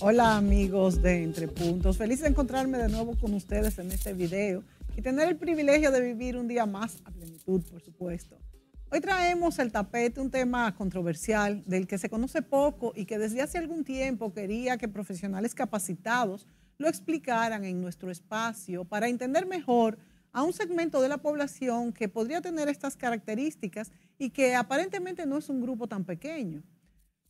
Hola amigos de Entre Puntos, feliz de encontrarme de nuevo con ustedes en este video y tener el privilegio de vivir un día más a plenitud, por supuesto. Hoy traemos el tapete, un tema controversial del que se conoce poco y que desde hace algún tiempo quería que profesionales capacitados lo explicaran en nuestro espacio para entender mejor a un segmento de la población que podría tener estas características y que aparentemente no es un grupo tan pequeño.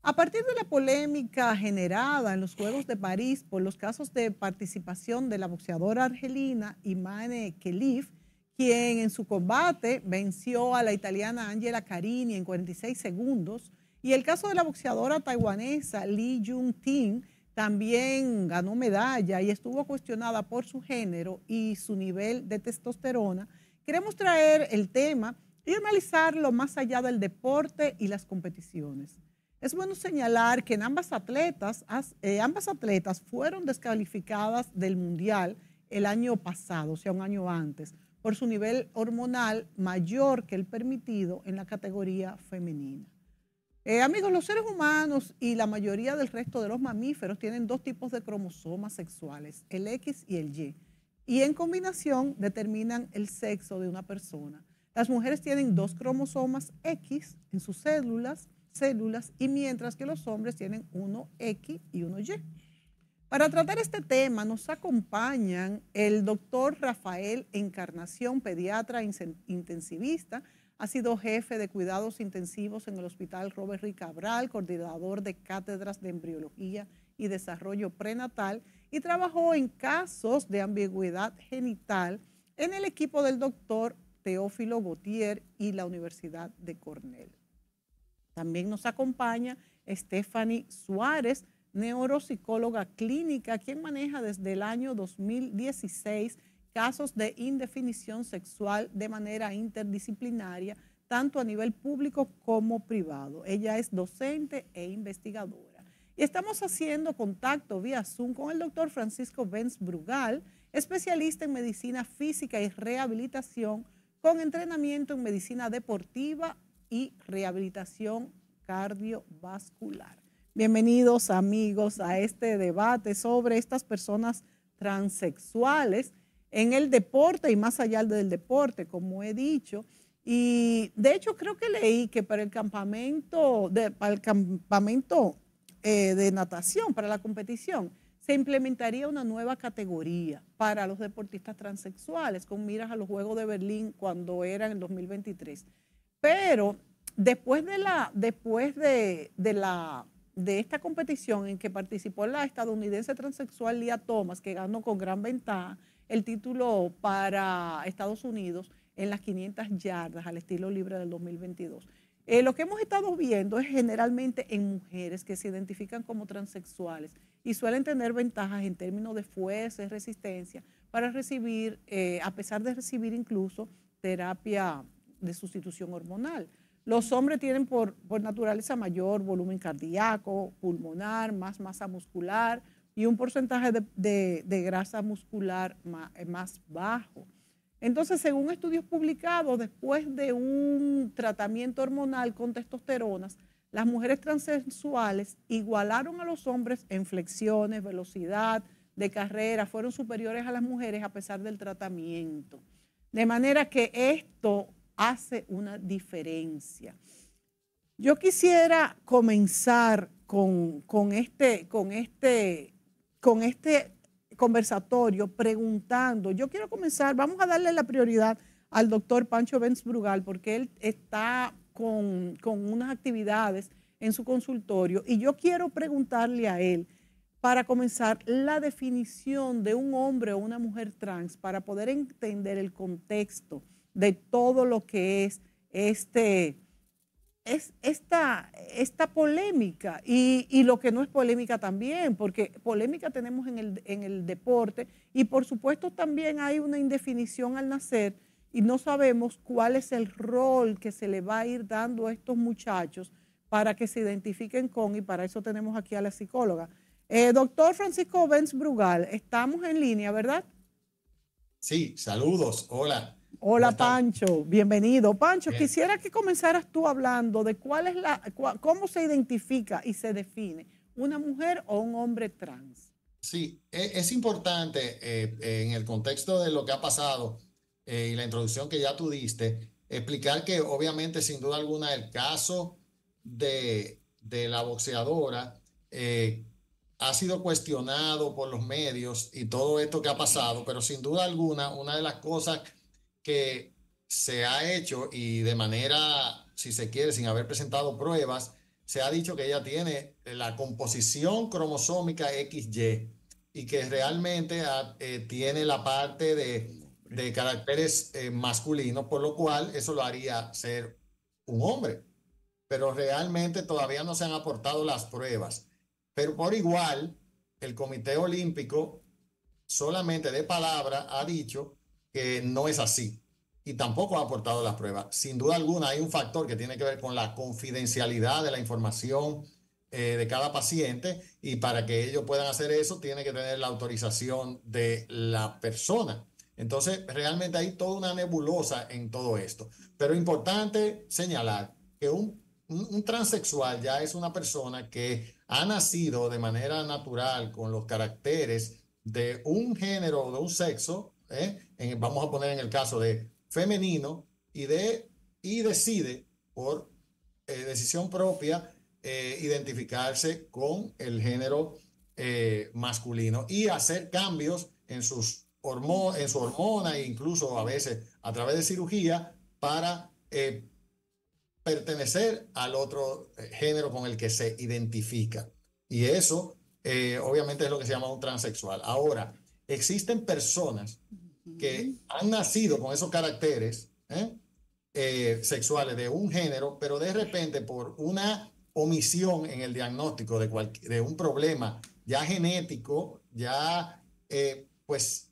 A partir de la polémica generada en los Juegos de París por los casos de participación de la boxeadora argelina Imane Kelif, quien en su combate venció a la italiana Angela Carini en 46 segundos, y el caso de la boxeadora taiwanesa Li jung Ting, también ganó medalla y estuvo cuestionada por su género y su nivel de testosterona, queremos traer el tema y analizarlo más allá del deporte y las competiciones. Es bueno señalar que eh, ambas atletas, fueron descalificadas del Mundial el año pasado, o sea, un año antes, por su nivel hormonal mayor que el permitido en la categoría femenina. Eh, amigos, los seres humanos y la mayoría del resto de los mamíferos tienen dos tipos de cromosomas sexuales, el X y el Y, y en combinación determinan el sexo de una persona. Las mujeres tienen dos cromosomas X en sus células, células y mientras que los hombres tienen uno X y uno Y. Para tratar este tema nos acompañan el doctor Rafael Encarnación, pediatra intensivista, ha sido jefe de cuidados intensivos en el Hospital Robert Ricabral, coordinador de cátedras de embriología y desarrollo prenatal y trabajó en casos de ambigüedad genital en el equipo del doctor Teófilo Gautier y la Universidad de Cornell. También nos acompaña Stephanie Suárez, neuropsicóloga clínica, quien maneja desde el año 2016 casos de indefinición sexual de manera interdisciplinaria, tanto a nivel público como privado. Ella es docente e investigadora. Y estamos haciendo contacto vía Zoom con el doctor Francisco Benz Brugal, especialista en medicina física y rehabilitación, con entrenamiento en medicina deportiva, y rehabilitación cardiovascular. Bienvenidos amigos a este debate sobre estas personas transexuales en el deporte y más allá del deporte, como he dicho. Y de hecho creo que leí que para el campamento, de, campamento eh, de natación, para la competición, se implementaría una nueva categoría para los deportistas transexuales con miras a los Juegos de Berlín cuando eran en el 2023. Pero después de la, después de, la de esta competición en que participó la estadounidense transexual Lia Thomas, que ganó con gran ventaja el título para Estados Unidos en las 500 yardas al estilo libre del 2022. Eh, lo que hemos estado viendo es generalmente en mujeres que se identifican como transexuales y suelen tener ventajas en términos de fuerza y resistencia para recibir, eh, a pesar de recibir incluso terapia de sustitución hormonal. Los hombres tienen por, naturaleza mayor volumen cardíaco, pulmonar, más masa muscular y un porcentaje de, grasa muscular más, eh, más bajo. Entonces, según estudios publicados, después de un tratamiento hormonal con testosteronas, las mujeres transexuales igualaron a los hombres en flexiones, velocidad de carrera, fueron superiores a las mujeres a pesar del tratamiento. De manera que esto hace una diferencia. Yo quisiera comenzar con, este, con, este, con este conversatorio preguntando, yo quiero comenzar, vamos a darle la prioridad al doctor Pancho Benz Brugal porque él está con, con unas actividades en su consultorio y yo quiero preguntarle a él para comenzar la definición de un hombre o una mujer trans para poder entender el contexto de todo lo que es este, es esta, esta polémica y, lo que no es polémica también, porque polémica tenemos en el, deporte y por supuesto también hay una indefinición al nacer y no sabemos cuál es el rol que se le va a ir dando a estos muchachos para que se identifiquen con y para eso tenemos aquí a la psicóloga. Eh, doctor Francisco Benz Brugal, estamos en línea, ¿verdad? Sí, saludos, hola. Hola Pancho, bienvenido. Pancho, quisiera que comenzaras tú hablando de cuál es la, cómo se identifica y se define una mujer o un hombre trans. Sí, e, es, importante eh, en el contexto de lo que ha pasado eh, y la introducción que ya tú diste, explicar que obviamente sin duda alguna el caso de, la boxeadora eh, ha sido cuestionado por los medios y todo esto que ha pasado, pero sin duda alguna una de las cosas que se ha hecho y de manera, si se quiere, sin haber presentado pruebas, se ha dicho que ella tiene la composición cromosómica XY y que realmente ah, eh, tiene la parte de, caracteres eh, masculinos, por lo cual eso lo haría ser un hombre. Pero realmente todavía no se han aportado las pruebas. Pero por igual, el Comité Olímpico solamente de palabra ha dicho no es así y tampoco ha aportado las pruebas. Sin duda alguna hay un factor que tiene que ver con la confidencialidad de la información eh, de cada paciente y para que ellos puedan hacer eso tiene que tener la autorización de la persona. Entonces, realmente hay toda una nebulosa en todo esto. Pero importante señalar que un, un, transexual ya es una persona que ha nacido de manera natural con los caracteres de un género o de un sexo ¿eh? vamos a poner en el caso de femenino y, de, y decide por eh, decisión propia eh, identificarse con el género masculino y hacer cambios en, sus su hormona e incluso a veces a través de cirugía para pertenecer al otro género con el que se identifica. Y eso, obviamente, es lo que se llama un transexual. Ahora, existen personas que han nacido con esos caracteres ¿eh? Eh, sexuales de un género, pero de repente por una omisión en el diagnóstico de, de un problema ya genético, ya eh, pues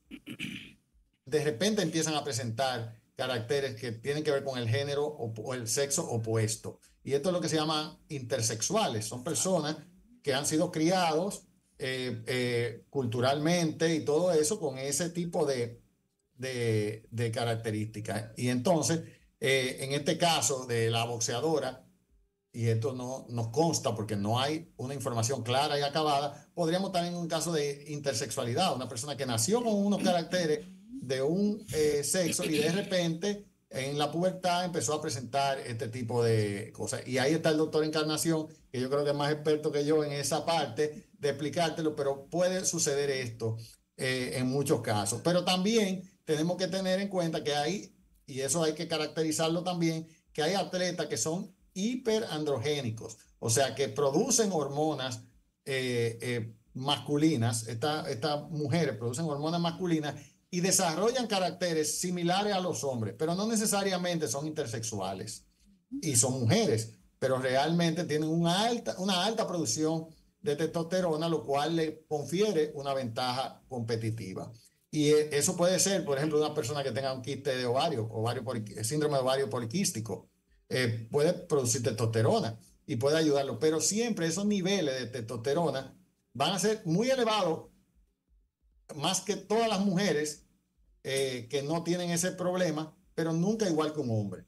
de repente empiezan a presentar caracteres que tienen que ver con el género o, o el sexo opuesto. Y esto es lo que se llama intersexuales. Son personas que han sido criados eh, eh, culturalmente y todo eso con ese tipo de, de, características. Y entonces, eh, en este caso de la boxeadora, y esto no nos consta porque no hay una información clara y acabada, podríamos estar en un caso de intersexualidad, una persona que nació con unos caracteres de un sexo y de repente en la pubertad empezó a presentar este tipo de cosas. Y ahí está el doctor Encarnación, que yo creo que es más experto que yo en esa parte de explicártelo, pero puede suceder esto eh, en muchos casos. Pero también tenemos que tener en cuenta que hay, y eso hay que caracterizarlo también, que hay atletas que son hiperandrogénicos, o sea, que producen hormonas eh, eh, masculinas, estas mujeres producen hormonas masculinas y desarrollan caracteres similares a los hombres, pero no necesariamente son intersexuales y son mujeres, pero realmente tienen una alta, una alta producción de testosterona, lo cual le confiere una ventaja competitiva. Y eh, eso puede ser, por ejemplo, una persona que tenga un quiste de ovario, ovario síndrome de ovario poliquístico, eh, puede producir testosterona y puede ayudarlo, pero siempre esos niveles de testosterona van a ser muy elevados, más que todas las mujeres eh, que no tienen ese problema, pero nunca igual con un hombre.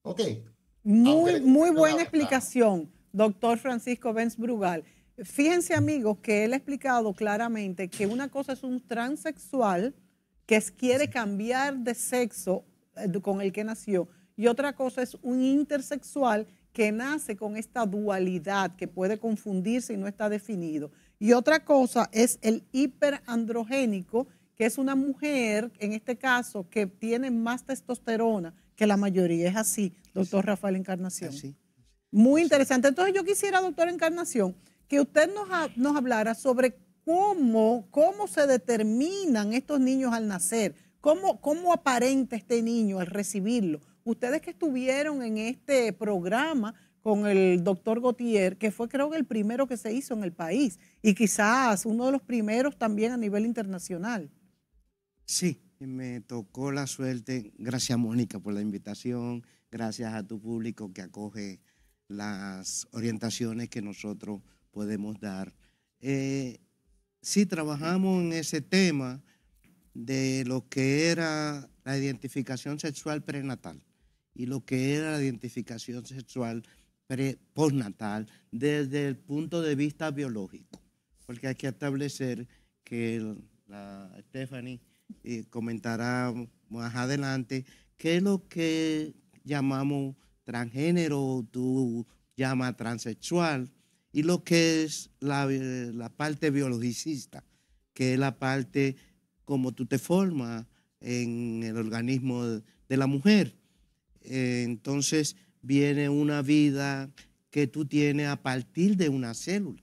Ok. Muy, muy buena explicación, doctor Francisco Benz Brugal. Fíjense amigos que él ha explicado claramente que una cosa es un transexual que quiere cambiar de sexo eh, con el que nació y otra cosa es un intersexual que nace con esta dualidad que puede confundirse y no está definido. Y otra cosa es el hiperandrogénico que es una mujer, en este caso, que tiene más testosterona, que la mayoría es así, doctor Rafael Encarnación. Así. Muy interesante. Entonces yo quisiera, doctor Encarnación, que usted nos, nos hablara sobre cómo, cómo se determinan estos niños al nacer, cómo, cómo aparenta este niño al recibirlo. Ustedes que estuvieron en este programa con el doctor Gautier, que fue creo que el primero que se hizo en el país y quizás uno de los primeros también a nivel internacional. Sí, me tocó la suerte. Gracias, Mónica, por la invitación. Gracias a tu público que acoge las orientaciones que nosotros podemos dar. Eh, sí, trabajamos en ese tema de lo que era la identificación sexual prenatal y lo que era la identificación sexual postnatal desde el punto de vista biológico, porque hay que establecer que la Stephanie y comentará más adelante, qué es lo que llamamos transgénero, tú llamas transexual, y lo que es la, parte biologicista, que es la parte como tú te formas en el organismo de la mujer. Eh, entonces viene una vida que tú tienes a partir de una célula.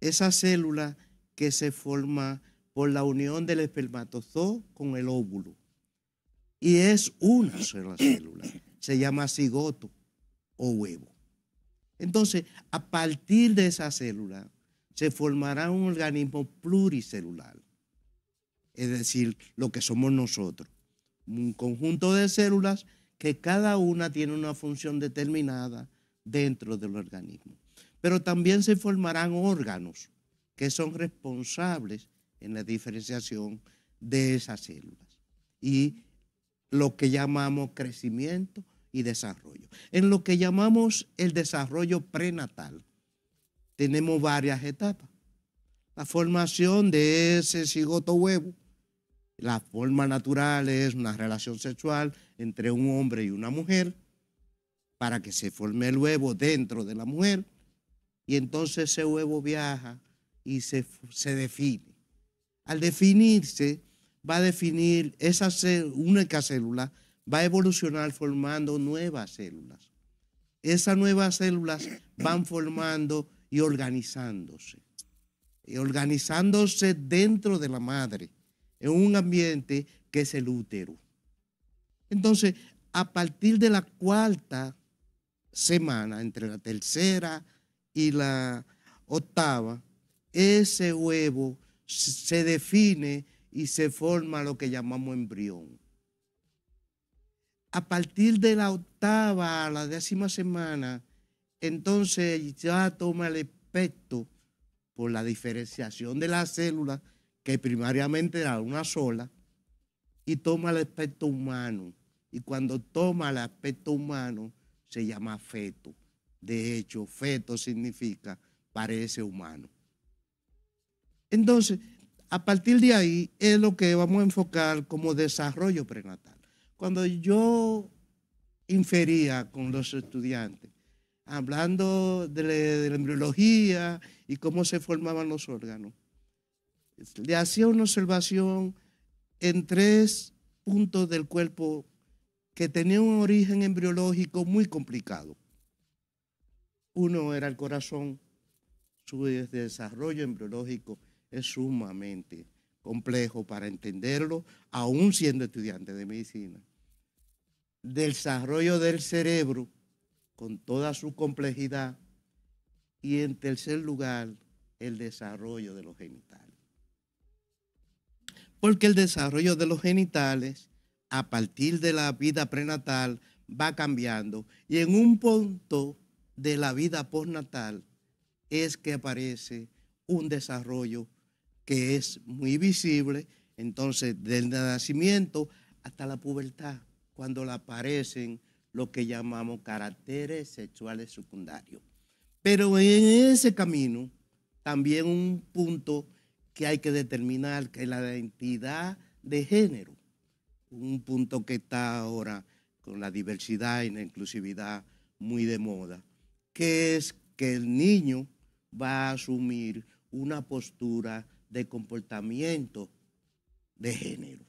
Esa célula que se forma por la unión del espermatozoo con el óvulo. Y es una sola célula. Se llama cigoto o huevo. Entonces, a partir de esa célula, se formará un organismo pluricelular. Es decir, lo que somos nosotros. Un conjunto de células que cada una tiene una función determinada dentro del organismo. Pero también se formarán órganos que son responsables en la diferenciación de esas células y lo que llamamos crecimiento y desarrollo. En lo que llamamos el desarrollo prenatal, tenemos varias etapas. La formación de ese cigoto huevo, la forma natural es una relación sexual entre un hombre y una mujer para que se forme el huevo dentro de la mujer y entonces ese huevo viaja y se, se define al definirse, va a definir esa única célula, va a evolucionar formando nuevas células. Esas nuevas células van formando y organizándose. Y organizándose dentro de la madre, en un ambiente que es el útero. Entonces, a partir de la cuarta semana, entre la tercera y la octava, ese huevo se define y se forma lo que llamamos embrión. A partir de la octava a la décima semana, entonces ya toma el aspecto por la diferenciación de las células, que primariamente era una sola, y toma el aspecto humano. Y cuando toma el aspecto humano, se llama feto. De hecho, feto significa parece humano. Entonces, a partir de ahí es lo que vamos a enfocar como desarrollo prenatal. Cuando yo infería con los estudiantes, hablando de, la embriología y cómo se formaban los órganos, le hacía una observación en tres puntos del cuerpo que tenían un origen embriológico muy complicado. Uno era el corazón, su desarrollo embriológico es sumamente complejo para entenderlo, aún siendo estudiante de medicina. desarrollo del cerebro con toda su complejidad y en tercer lugar, el desarrollo de los genitales. Porque el desarrollo de los genitales a partir de la vida prenatal va cambiando y en un punto de la vida postnatal es que aparece un desarrollo que es muy visible, entonces del nacimiento hasta la pubertad, cuando le aparecen lo que llamamos caracteres sexuales secundarios. Pero en ese camino, también un punto que hay que determinar, que es la identidad de género, un punto que está ahora con la diversidad y la inclusividad muy de moda, que es que el niño va a asumir una postura de comportamiento de género.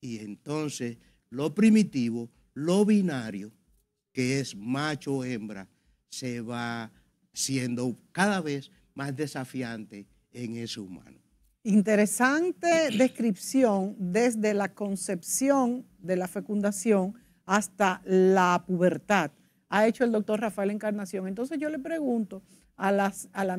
Y entonces lo primitivo, lo binario, que es macho o hembra, se va siendo cada vez más desafiante en ese humano. Interesante descripción desde la concepción de la fecundación hasta la pubertad. Ha hecho el doctor Rafael Encarnación. Entonces yo le pregunto a, las, a la